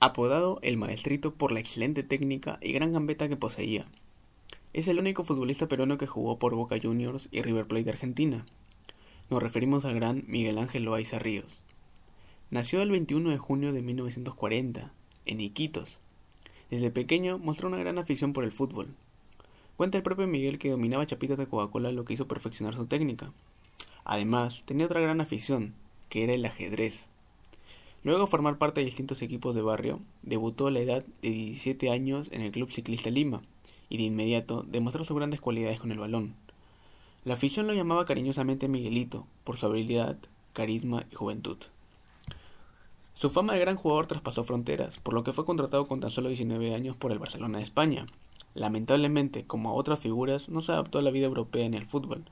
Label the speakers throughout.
Speaker 1: apodado el maestrito por la excelente técnica y gran gambeta que poseía. Es el único futbolista peruano que jugó por Boca Juniors y River Plate de Argentina. Nos referimos al gran Miguel Ángel Loaiza Ríos. Nació el 21 de junio de 1940, en Iquitos. Desde pequeño mostró una gran afición por el fútbol. Cuenta el propio Miguel que dominaba chapitas de Coca-Cola lo que hizo perfeccionar su técnica. Además, tenía otra gran afición, que era el ajedrez. Luego de formar parte de distintos equipos de barrio, debutó a la edad de 17 años en el Club Ciclista Lima y de inmediato demostró sus grandes cualidades con el balón. La afición lo llamaba cariñosamente Miguelito por su habilidad, carisma y juventud. Su fama de gran jugador traspasó fronteras, por lo que fue contratado con tan solo 19 años por el Barcelona de España. Lamentablemente, como a otras figuras, no se adaptó a la vida europea en el fútbol,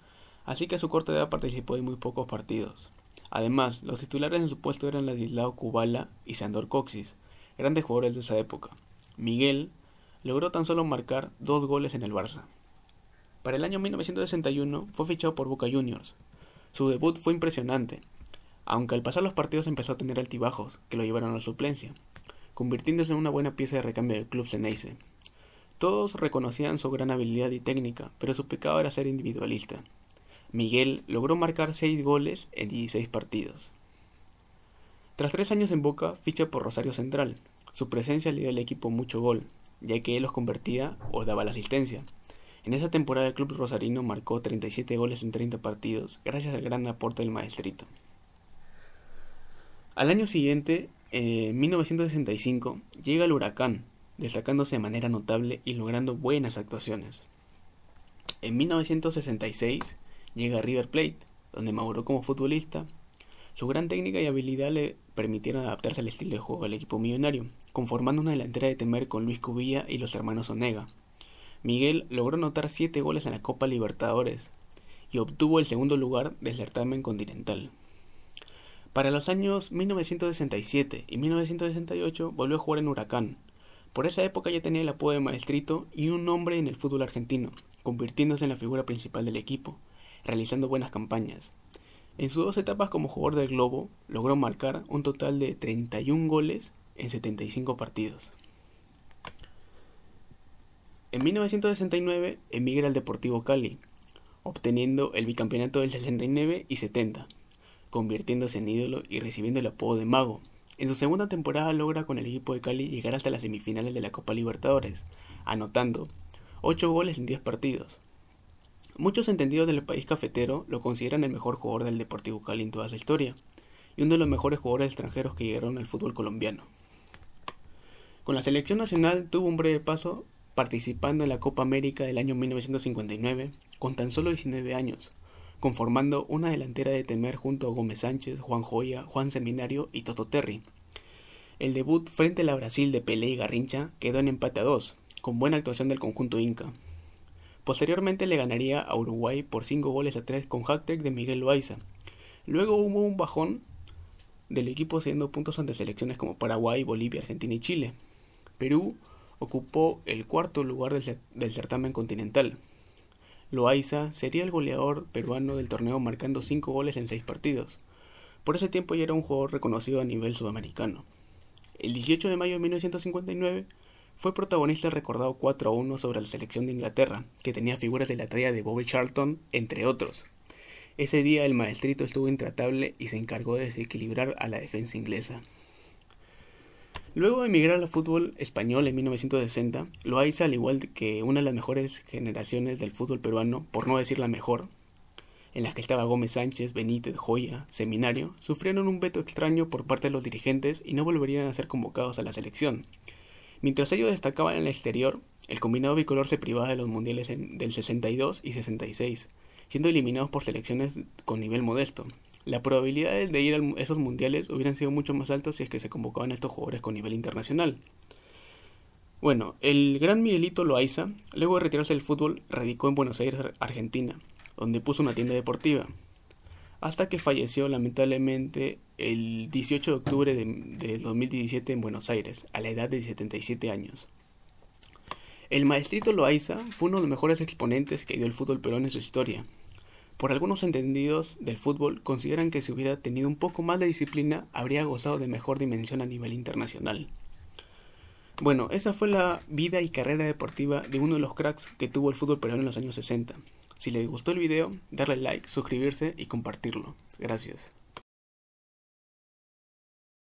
Speaker 1: así que a su corta edad participó en muy pocos partidos. Además, los titulares en su puesto eran Ladislao Kubala y Sandor Coxis, grandes jugadores de esa época. Miguel logró tan solo marcar dos goles en el Barça. Para el año 1961 fue fichado por Boca Juniors. Su debut fue impresionante, aunque al pasar los partidos empezó a tener altibajos que lo llevaron a la suplencia, convirtiéndose en una buena pieza de recambio del club Ceneice. Todos reconocían su gran habilidad y técnica, pero su pecado era ser individualista. Miguel logró marcar 6 goles en 16 partidos. Tras 3 años en Boca, ficha por Rosario Central. Su presencia le dio al equipo mucho gol, ya que él los convertía o daba la asistencia. En esa temporada el club rosarino marcó 37 goles en 30 partidos, gracias al gran aporte del maestrito. Al año siguiente, en 1965, llega el Huracán, destacándose de manera notable y logrando buenas actuaciones. En 1966, Llega a River Plate, donde maduró como futbolista. Su gran técnica y habilidad le permitieron adaptarse al estilo de juego del equipo millonario, conformando una delantera de temer con Luis Cubilla y los hermanos Onega. Miguel logró anotar 7 goles en la Copa Libertadores y obtuvo el segundo lugar del certamen continental. Para los años 1967 y 1968 volvió a jugar en Huracán. Por esa época ya tenía el apodo de maestrito y un nombre en el fútbol argentino, convirtiéndose en la figura principal del equipo realizando buenas campañas. En sus dos etapas como jugador del Globo, logró marcar un total de 31 goles en 75 partidos. En 1969 emigra al Deportivo Cali, obteniendo el bicampeonato del 69 y 70, convirtiéndose en ídolo y recibiendo el apodo de Mago. En su segunda temporada logra con el equipo de Cali llegar hasta las semifinales de la Copa Libertadores, anotando 8 goles en 10 partidos, Muchos entendidos del país cafetero lo consideran el mejor jugador del Deportivo Cali en toda su historia y uno de los mejores jugadores extranjeros que llegaron al fútbol colombiano. Con la selección nacional tuvo un breve paso participando en la Copa América del año 1959 con tan solo 19 años, conformando una delantera de temer junto a Gómez Sánchez, Juan Joya, Juan Seminario y Toto Terry. El debut frente a la Brasil de Pelé y Garrincha quedó en empate a dos, con buena actuación del conjunto Inca, Posteriormente le ganaría a Uruguay por 5 goles a 3 con hat-trick de Miguel Loaiza. Luego hubo un bajón del equipo siendo puntos ante selecciones como Paraguay, Bolivia, Argentina y Chile. Perú ocupó el cuarto lugar del, del certamen continental. Loaiza sería el goleador peruano del torneo marcando 5 goles en 6 partidos. Por ese tiempo ya era un jugador reconocido a nivel sudamericano. El 18 de mayo de 1959 fue protagonista recordado 4 a 1 sobre la selección de Inglaterra, que tenía figuras de la talla de Bobby Charlton, entre otros. Ese día el maestrito estuvo intratable y se encargó de desequilibrar a la defensa inglesa. Luego de emigrar al fútbol español en 1960, Loaiza, al igual que una de las mejores generaciones del fútbol peruano, por no decir la mejor, en las que estaba Gómez Sánchez, Benítez, Joya, Seminario, sufrieron un veto extraño por parte de los dirigentes y no volverían a ser convocados a la selección, Mientras ellos destacaban en el exterior, el combinado bicolor se privaba de los mundiales del 62 y 66, siendo eliminados por selecciones con nivel modesto. Las probabilidades de ir a esos mundiales hubieran sido mucho más altas si es que se convocaban a estos jugadores con nivel internacional. Bueno, el gran Miguelito Loaiza, luego de retirarse del fútbol, radicó en Buenos Aires, Argentina, donde puso una tienda deportiva hasta que falleció lamentablemente el 18 de octubre de, 2017 en Buenos Aires, a la edad de 77 años. El maestrito Loaiza fue uno de los mejores exponentes que dio el fútbol peruano en su historia. Por algunos entendidos del fútbol consideran que si hubiera tenido un poco más de disciplina habría gozado de mejor dimensión a nivel internacional. Bueno, esa fue la vida y carrera deportiva de uno de los cracks que tuvo el fútbol peruano en los años 60. Si les gustó el video, darle like, suscribirse y compartirlo. Gracias.